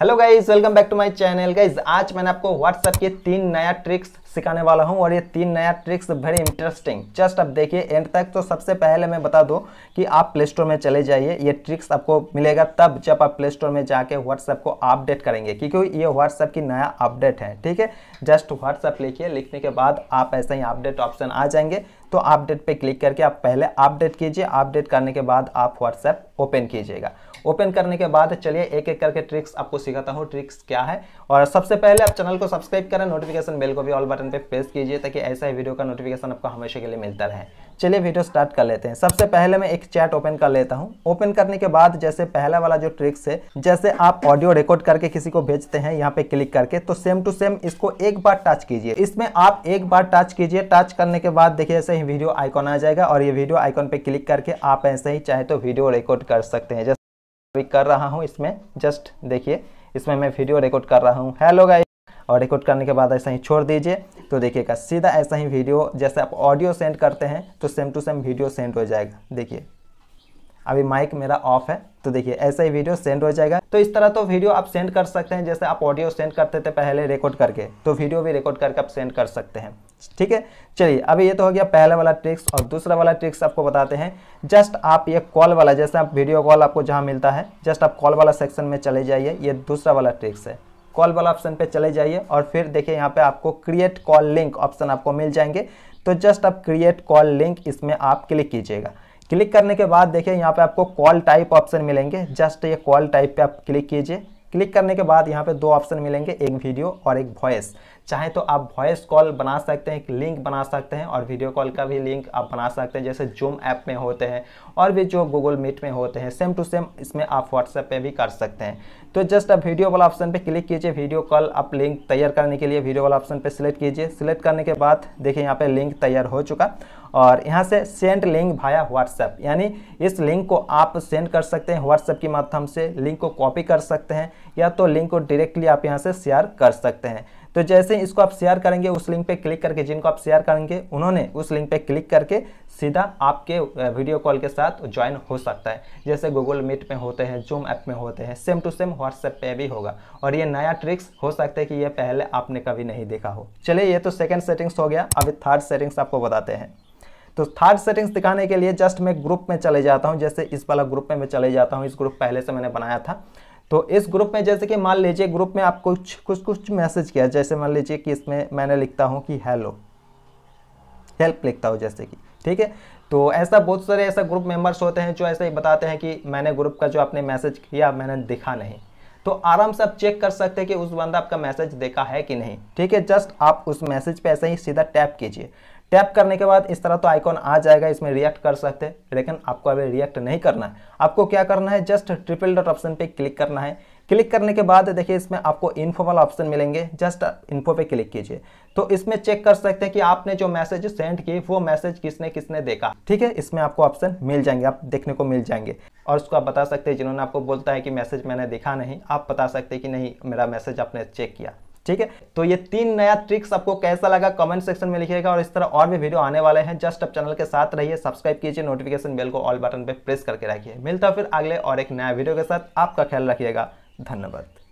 hello guys welcome back to my channel guys आज मैंने आपको व्हाट्सएप के तीन नया ट्रिक्स सिखाने वाला हूँ और ये तीन नया ट्रिक्स वेरी इंटरेस्टिंग जस्ट अब देखिए एंड तक तो सबसे पहले मैं बता दूँ कि आप प्ले स्टोर में चले जाइए ये ट्रिक्स आपको मिलेगा तब जब आप प्ले स्टोर में जाके व्हाट्सएप को अपडेट करेंगे क्योंकि ये व्हाट्सएप की नया अपडेट है ठीक है जस्ट व्हाट्सएप लिखिए लिखने के बाद आप ऐसे ही अपडेट ऑप्शन आ जाएंगे तो अपडेट पे क्लिक करके आप पहले अपडेट कीजिए अपडेट करने के बाद आप व्हाट्सएप ओपन कीजिएगा ओपन करने के बाद चलिए एक एक करके ट्रिक्स आपको सिखाता हूँ ट्रिक्स क्या है और सबसे पहले आप चैनल को सब्सक्राइब करें नोटिफिकेशन बेल को भी ऑल बटन बटन पे प्रेस कीजिए ताकि ऐसा ही वीडियो का नोटिफिकेशन आपको हमेशा के लिए मिलता रहे चलिए वीडियो स्टार्ट कर लेते हैं सबसे पहले मैं एक चैट ओपन कर लेता हूँ ओपन करने के बाद जैसे पहला वाला जो ट्रिक्स है जैसे आप ऑडियो रिकॉर्ड करके किसी को भेजते हैं यहाँ पे क्लिक करके तो सेम टू सेम इसको एक बार टच कीजिए इसमें आप एक बार टच कीजिए टच करने के बाद देखिए ऐसे ही वीडियो आइकॉन आ जाएगा और ये वीडियो आइकॉन पे क्लिक करके आप ऐसे ही चाहे तो वीडियो रिकॉर्ड कर सकते हैं जैसे कर रहा हूँ इसमें जस्ट देखिए इसमें मैं वीडियो रिकॉर्ड कर रहा हूँ हेलो गाइस और रिकॉर्ड करने के बाद ऐसा ही छोड़ दीजिए तो देखिएगा सीधा ऐसा ही वीडियो जैसे आप ऑडियो सेंड करते हैं तो same to same video send हो जाएगा देखिए अभी माइक मेरा ऑफ है तो देखिए ऐसा ही वीडियो सेंड हो जाएगा तो इस तरह तो वीडियो आप सेंड कर सकते हैं जैसे आप ऑडियो सेंड करते थे पहले रिकॉर्ड करके तो वीडियो भी रिकॉर्ड करके आप सेंड कर सकते हैं ठीक है चलिए अभी ये तो हो गया पहला वाला ट्रिक्स और दूसरा वाला ट्रिक्स आपको बताते हैं जस्ट आप ये कॉल वाला जैसे आप वीडियो कॉल आपको जहाँ मिलता है जस्ट आप कॉल वाला सेक्शन में चले जाइए ये दूसरा वाला ट्रिक्स है कॉल वाला ऑप्शन पे चले जाइए और फिर देखिए यहाँ पे आपको क्रिएट कॉल लिंक ऑप्शन आपको मिल जाएंगे तो जस्ट आप क्रिएट कॉल लिंक इसमें आप क्लिक कीजिएगा क्लिक करने के बाद देखिए यहाँ पे आपको कॉल टाइप ऑप्शन मिलेंगे जस्ट ये कॉल टाइप पे आप क्लिक कीजिए क्लिक करने के बाद यहाँ पे दो ऑप्शन मिलेंगे एक वीडियो और एक वॉइस चाहे तो आप वॉइस कॉल बना सकते हैं एक लिंक बना सकते हैं और वीडियो कॉल का भी लिंक आप बना सकते हैं जैसे जूम ऐप में होते हैं और भी जो गूगल मीट में होते हैं सेम टू सेम इसमें आप व्हाट्सएप पे भी कर सकते हैं तो जस्ट आप वीडियो वाला ऑप्शन पे क्लिक कीजिए वीडियो कॉल आप लिंक तैयार करने के लिए वीडियो वाला ऑप्शन पर सिलेक्ट कीजिए सिलेक्ट करने के बाद देखिए यहाँ पर लिंक तैयार हो चुका और यहाँ से सेंड लिंक भाया व्हाट्सएप यानी इस लिंक को आप सेंड कर सकते हैं व्हाट्सएप के माध्यम से लिंक को कॉपी कर सकते हैं या तो लिंक को डायरेक्टली आप यहाँ से शेयर कर सकते हैं तो जैसे इसको आप शेयर करेंगे उस लिंक पे क्लिक करके जिनको आप शेयर करेंगे उन्होंने उस लिंक पे क्लिक करके सीधा आपके वीडियो कॉल के साथ ज्वाइन हो सकता है जैसे गूगल मीट में होते हैं जूम ऐप में होते हैं सेम टू सेम व्हाट्सएप पे भी होगा और ये नया ट्रिक्स हो सकता है कि ये पहले आपने कभी नहीं देखा हो चलिए ये तो सेकेंड सेटिंग्स हो गया अभी थर्ड सेटिंग्स आपको बताते हैं तो थर्ड सेटिंग्स दिखाने के लिए जस्ट मैं ग्रुप में चले जाता हूँ जैसे इस वाला ग्रुप में मैं चले जाता हूँ इस ग्रुप पहले से मैंने बनाया था तो इस ग्रुप में जैसे कि मान लीजिए ग्रुप में आप कुछ कुछ कुछ मैसेज किया जैसे मान लीजिए कि इसमें मैंने लिखता हूँ कि हेलो हेल्प लिखता हूँ जैसे कि ठीक है तो ऐसा बहुत सारे ऐसा ग्रुप मेंबर्स होते हैं जो ऐसे ही बताते हैं कि मैंने ग्रुप का जो आपने मैसेज किया मैंने दिखा नहीं तो आराम से आप चेक कर सकते हैं कि उस बंदा आपका मैसेज देखा है कि नहीं ठीक है जस्ट आप उस मैसेज पर ऐसे ही सीधा टैप कीजिए टैप करने के बाद इस तरह तो आइकॉन आ जाएगा इसमें रिएक्ट कर सकते हैं लेकिन आपको अभी रिएक्ट नहीं करना है आपको क्या करना है जस्ट ट्रिपल डॉट ऑप्शन पे क्लिक करना है क्लिक करने के बाद देखिए इसमें आपको इन्फो वाला ऑप्शन मिलेंगे जस्ट इन्फो पे क्लिक कीजिए तो इसमें चेक कर सकते हैं कि आपने जो मैसेज सेंड किए वो मैसेज किसने किसने देखा ठीक है इसमें आपको ऑप्शन मिल जाएंगे आप देखने को मिल जाएंगे और उसको आप बता सकते हैं जिन्होंने आपको बोलता है कि मैसेज मैंने देखा नहीं आप बता सकते हैं कि नहीं मेरा मैसेज आपने चेक किया ठीक है तो ये तीन नया ट्रिक्स आपको कैसा लगा कमेंट सेक्शन में लिखिएगा और इस तरह और भी वीडियो आने वाले हैं जस्ट आप चैनल के साथ रहिए सब्सक्राइब कीजिए नोटिफिकेशन बेल को ऑल बटन पर प्रेस करके रखिए मिलता फिर अगले और एक नया वीडियो के साथ आपका ख्याल रखिएगा धन्यवाद